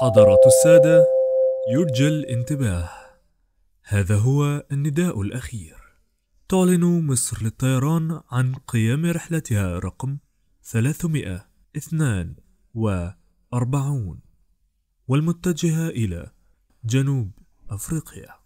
حضرات السادة يرجى الانتباه هذا هو النداء الأخير تعلن مصر للطيران عن قيام رحلتها رقم 342 والمتجهة إلى جنوب أفريقيا